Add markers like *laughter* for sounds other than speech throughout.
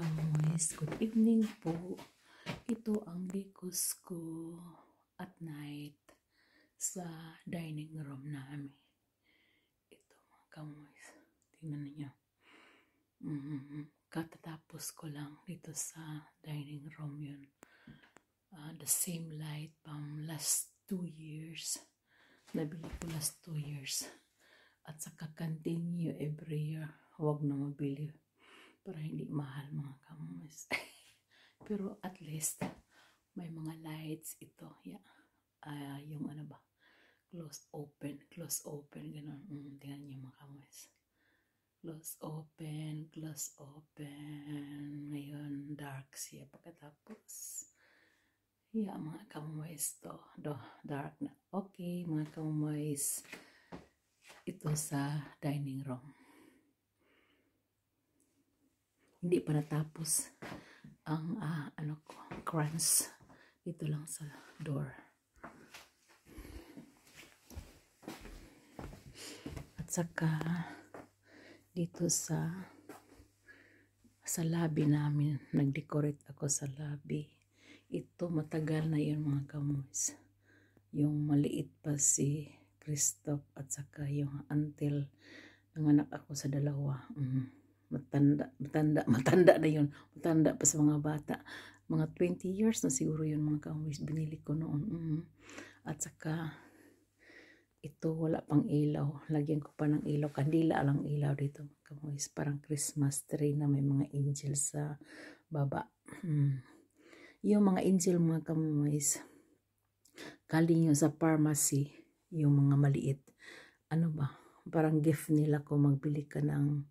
Kamunis. Good evening po. Ito ang likos ko at night sa dining room namin. Ito mga kamunis. Tingnan niyo. Mm -hmm. Katatapos ko lang dito sa dining room yun. Uh, the same light from last two years. Nabili ko last two years. At saka continue every year. Huwag na mabili pero hindi mahal mga kamumis. *laughs* Pero at least, may mga lights ito. Yeah. Uh, yung ano ba? Close open, close open, ganun. Mm, tingnan niyo mga kamumis. Close open, close open. Ngayon, dark siya pagkatapos. Yeah, mga kamumis to. Do, dark na. Okay, mga kamumis. Ito sa dining room hindi pa natapos ang uh, ano ko, crunch dito lang sa door. At saka dito sa sa lobby namin, nag-decorate ako sa lobby. Ito matagal na yun mga kamoys. Yung maliit pa si Christoph at saka yung until nanganak ako sa dalawa. Mm matanda, matanda, *laughs* matanda na yun. Matanda pa sa mga bata. Mga 20 years na siguro yun mga kawis. Binili ko noon. Mm. -hmm. At saka, ito wala pang ilaw. Lagyan ko pa ng ilaw. Kandila lang ilaw dito mga kawis. Parang Christmas tree na may mga angel sa baba. Mm. Yung mga angel mga kawis, kali nyo sa pharmacy, yung mga maliit. Ano ba? Parang gift nila ko magbili ka ng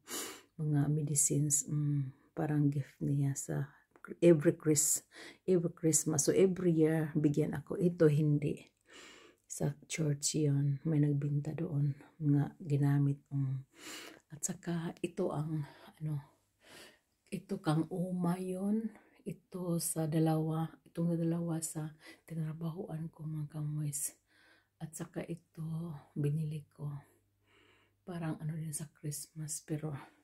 mga medicines um, parang gift niya sa every Chris every Christmas so every year bigyan ako ito hindi sa church yon may nagbinta doon mga ginamit um. at saka ito ang ano ito kang uma yon ito sa dalawa itong dalawa sa tinrabahuan ko mga kamoys at saka ito binili ko parang ano din sa Christmas pero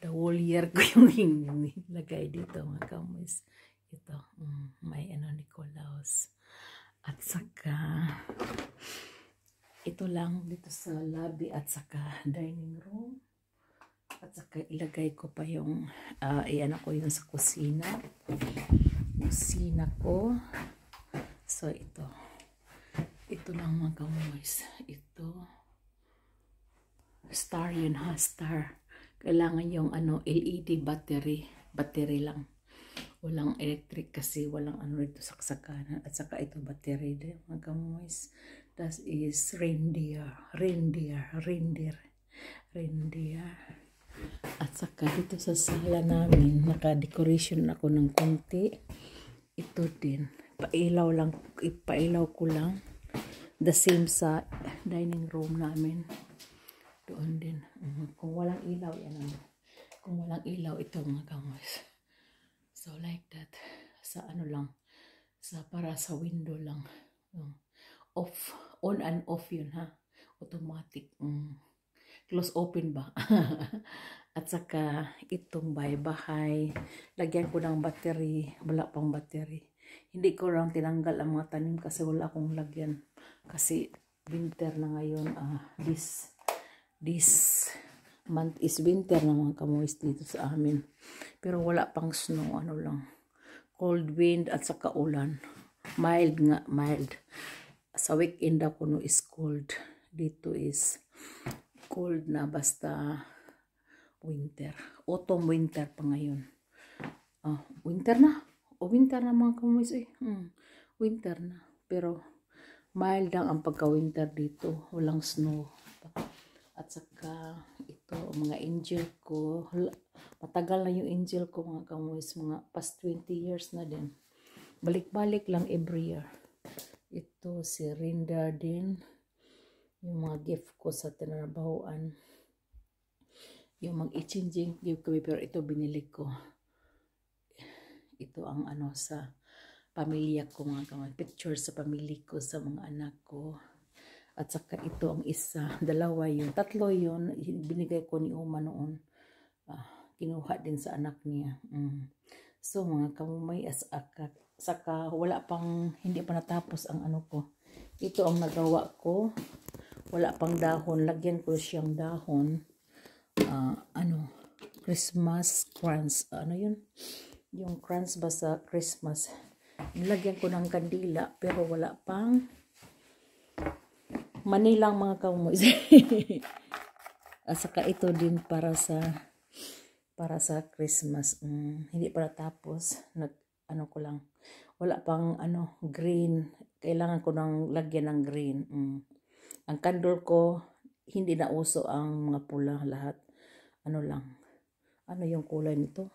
the whole year ko *laughs* yung nilagay dito mga kamis. Ito, um, may ano Nicolaus. At saka, ito lang dito sa lobby at saka dining room. At saka ilagay ko pa yung, uh, ah, iyan ako yun sa kusina. Kusina ko. So, ito. Ito lang mga kamoys. Ito. Star yun ha, star kailangan yung ano LED battery battery lang walang electric kasi walang ano dito saksakanan at saka ito battery din mga kamoys that is reindeer reindeer reindeer reindeer at saka dito sa sala namin naka-decoration ako ng konti ito din pailaw lang ipailaw ko lang the same sa dining room namin doon din. Mhm. kung walang ilaw, yan ang, kung walang ilaw, ito mga kamoys. So, like that. Sa ano lang, sa para sa window lang. Um, off, on and off yun ha. Automatic. Um, close open ba? *laughs* At saka itong bahay-bahay, lagyan ko ng battery, wala pang battery. Hindi ko lang tinanggal ang mga tanim kasi wala akong lagyan. Kasi winter na ngayon, uh, this this month is winter na mga kamoys dito sa amin. Pero wala pang snow, ano lang. Cold wind at saka ulan. Mild nga, mild. Sa weekend ako no is cold. Dito is cold na basta winter. Autumn winter pa ngayon. Oh, winter na. O winter na mga kamoys eh. Hmm. Winter na. Pero mild lang ang pagka-winter dito. Walang snow. At saka, ito, mga angel ko. Matagal na yung angel ko, mga kamuis. Mga past 20 years na din. Balik-balik lang every year. Ito, si Rinda din. Yung mga gift ko sa tinarabahoan. Yung mag changing gift ko. Pero ito, binili ko. Ito ang ano sa pamilya ko mga kamay. Picture sa pamilya ko, sa mga anak ko. At saka ito ang isa, dalawa yun. Tatlo yun, binigay ko ni Uma noon. Ah, kinuha din sa anak niya. Mm. So mga kamumay as akak. Saka wala pang, hindi pa natapos ang ano ko. Ito ang nagawa ko. Wala pang dahon. Lagyan ko siyang dahon. Uh, ano, Christmas crunch. Ano yun? Yung crunch ba sa Christmas? Nilagyan ko ng kandila pero wala pang Manilang mga kaumoys. *laughs* At saka ito din para sa para sa Christmas. Mm, hindi para tapos. Nag, ano ko lang. Wala pang ano, green. Kailangan ko ng lagyan ng green. Mm. Ang candle ko, hindi na uso ang mga pula lahat. Ano lang. Ano yung kulay nito?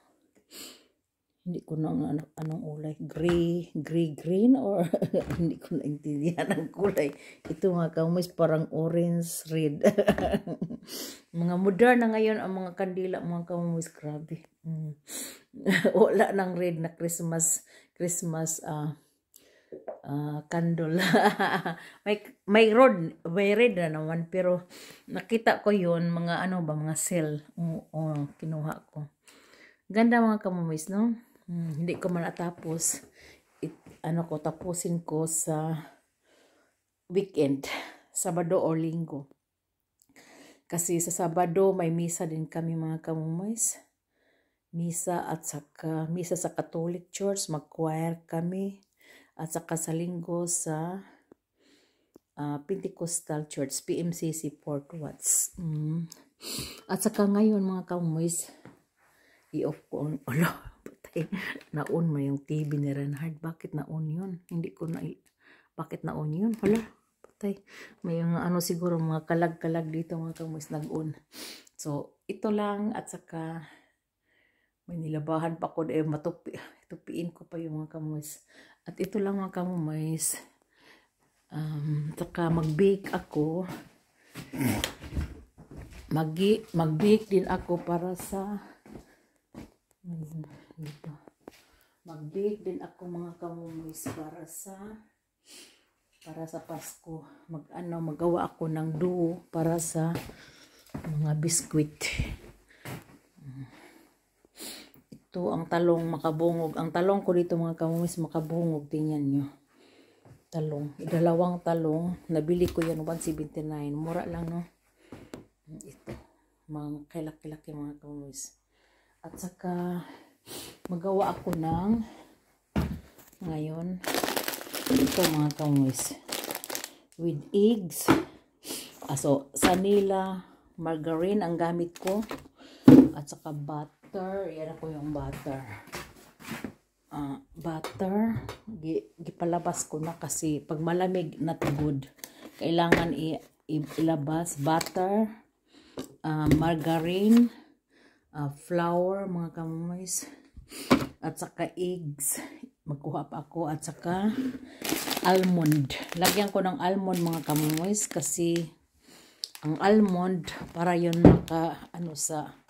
hindi ko na ano, anong ulay, gray, gray green or *laughs* hindi ko na intindihan ang kulay. Ito nga kamis parang orange red. *laughs* mga modern na ngayon ang mga kandila, mga kamis, grabe. Mm. *laughs* Wala nang red na Christmas, Christmas uh, uh, candle. may, may, red, may red na naman pero nakita ko yon mga ano ba, mga cell. Oo, oo kinuha ko. Ganda mga kamamis, no? hmm, hindi ko man natapos. It, ano ko, tapusin ko sa weekend. Sabado o linggo. Kasi sa Sabado, may misa din kami mga kamumays. Misa at saka, misa sa Catholic Church, mag-choir kami. At saka sa linggo sa uh, Pentecostal Church, PMCC Port Watts. Mm. At saka ngayon mga kamuis, i-off ko on, ulo eh, naon mo yung TV ni Renhard. Bakit naon yun? Hindi ko na... Bakit naon yun? Hala, patay. May mga ano siguro, mga kalag-kalag dito mga kamus nag-on. So, ito lang at saka may nilabahan pa ko eh, matupi, tupiin ko pa yung mga kamus. At ito lang mga kamus. Um, saka mag-bake ako. Mag-bake din ako para sa... Um, dito. Mag-bake din ako mga kamumis para sa para sa Pasko. Mag-ano, magawa ako ng duo para sa mga biskwit. Ito ang talong makabungog. Ang talong ko dito mga kamumis makabungog. Tingnan nyo. Talong. Dalawang talong. Nabili ko yan 179. Mura lang no. Ito. Mga kailaki-laki mga kamumis. At saka magawa ako ng ngayon ito mga kamuis with eggs ah, so sanila margarine ang gamit ko at saka butter yan ako yung butter uh, butter gipalabas ko na kasi pag malamig not good kailangan ilabas butter uh, margarine uh, flour mga kamuis at saka eggs magkuha pa ako at saka almond lagyan ko ng almond mga kamumoys kasi ang almond para yun naka ano sa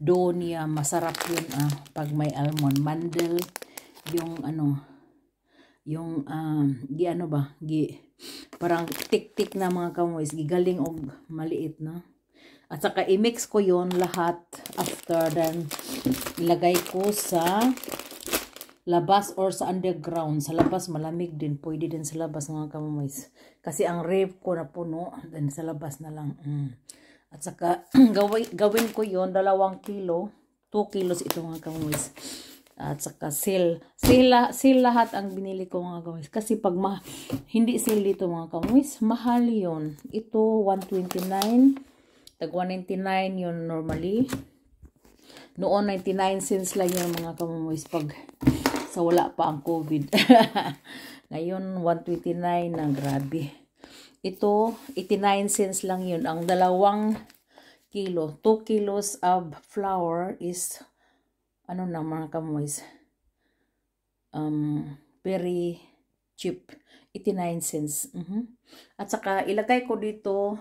donia masarap yun ah, pag may almond mandel yung ano yung um, gi ano ba gi parang tik-tik na mga kamuis gigaling og maliit na at saka i-mix ko yon lahat after then ilagay ko sa labas or sa underground. Sa labas, malamig din. Pwede din sa labas mga kamamis. Kasi ang rave ko na puno, then sa labas na lang. Mm. At saka, *clears throat* gawin, gawin ko yon dalawang kilo. 2 kilos ito mga kamamis. At saka sale. Sale, sale lahat ang binili ko mga kamamis. Kasi pag ma hindi sale dito mga kamamis, mahal yon Ito, 129. Tag 199 yon normally. Noon, 99 cents lang yun mga kamamis. Pag sa wala pa ang COVID. *laughs* Ngayon, 129 na grabe. Ito, 89 cents lang yun. Ang dalawang kilo, 2 kilos of flour is, ano na mga kamoys, um, very cheap. 89 cents. Mm -hmm. At saka, ilagay ko dito,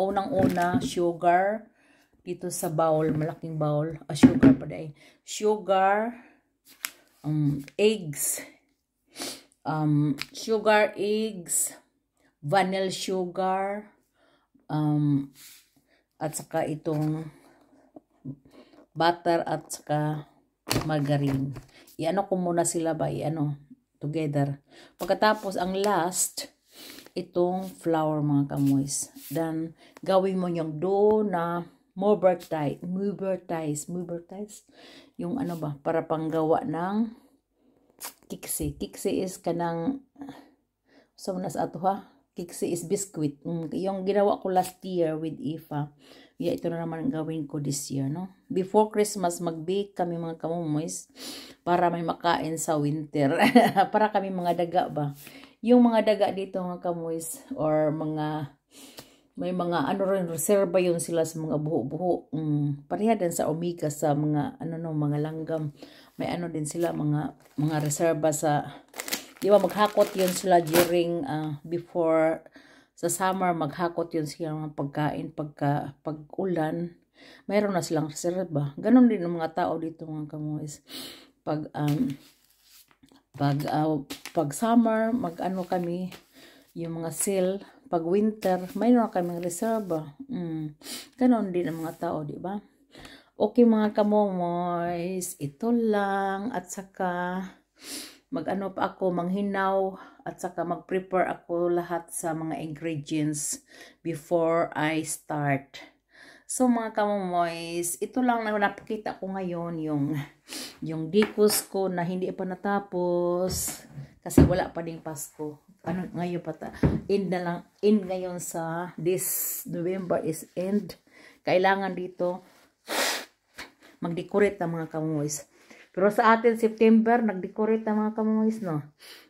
unang-una, sugar, dito sa bowl, malaking bowl, uh, sugar pa dahil. Sugar, um, eggs, um, sugar eggs, vanilla sugar, um, at saka itong butter at saka margarine. Iano ko muna sila ba? Iano together. Pagkatapos, ang last, itong flour mga kamoys. Then, gawin mo yung dough na Mobertite, Mobertize, Mobertize, yung ano ba, para panggawa ng kiksi. Kiksi is kanang, so nas ato ha, kiksi is biscuit. Mm, yung ginawa ko last year with Ifa, yeah, ito na naman ang gawin ko this year, no? Before Christmas, mag-bake kami mga kamumoys para may makain sa winter. *laughs* para kami mga daga ba? Yung mga daga dito mga kamumoys or mga may mga ano rin reserba yon sila sa mga buho-buho mm, pareha din sa omega sa mga ano no mga langgam may ano din sila mga mga reserba sa di ba maghakot yon sila during uh, before sa summer maghakot yon sila mga pagkain pagka pag ulan mayroon na silang reserba ganun din ng mga tao dito mga kamuis pag um, pag uh, pag summer mag ano kami yung mga sale pag winter, mayroon na kaming reserva. Mm. Ganon din ang mga tao, di ba? Okay mga kamomoys, ito lang at saka mag-ano pa ako, manghinaw at saka mag-prepare ako lahat sa mga ingredients before I start. So mga kamomoys, ito lang na napakita ko ngayon yung yung dikus ko na hindi pa natapos kasi wala pa ding Pasko ano ngayon pata end na lang end ngayon sa this November is end kailangan dito mag-decorate ang mga kamuis pero sa atin September nag-decorate ang mga kamuis no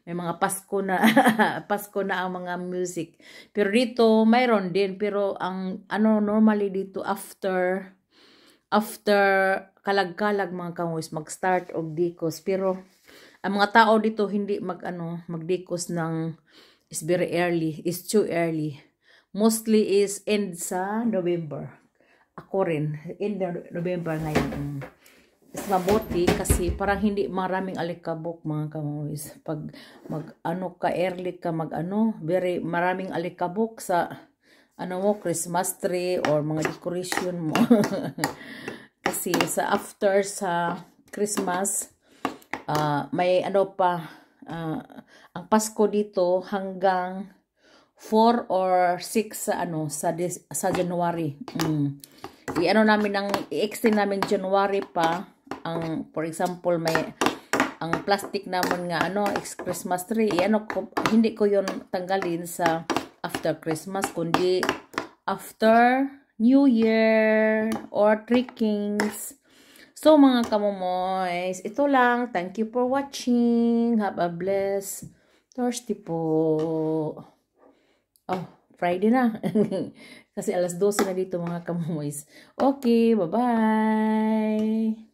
may mga Pasko na *laughs* Pasko na ang mga music pero dito mayroon din pero ang ano normally dito after after kalag-kalag mga kamuis mag-start og decos pero ang mga tao dito hindi mag ano, magdikos ng is very early, is too early. Mostly is end sa November. Ako rin, end November ngayon. Is mabuti kasi parang hindi maraming alikabok mga kamuis. Pag mag ano ka early ka mag ano, very maraming alikabok sa ano mo, Christmas tree or mga decoration mo. *laughs* kasi sa after sa Christmas, uh, may ano pa, uh, ang Pasko dito hanggang 4 or 6 sa ano sa sa January. Mm. I-ano namin ang i-extend namin January pa ang for example may ang plastic naman nga ano Christmas tree. I-ano ko hindi ko 'yon tanggalin sa after Christmas kundi after New Year or Three Kings So mga kamomoys, ito lang. Thank you for watching. Have a blessed Thursday po. Oh, Friday na. *laughs* Kasi alas 12 na dito mga kamomoys. Okay, bye-bye.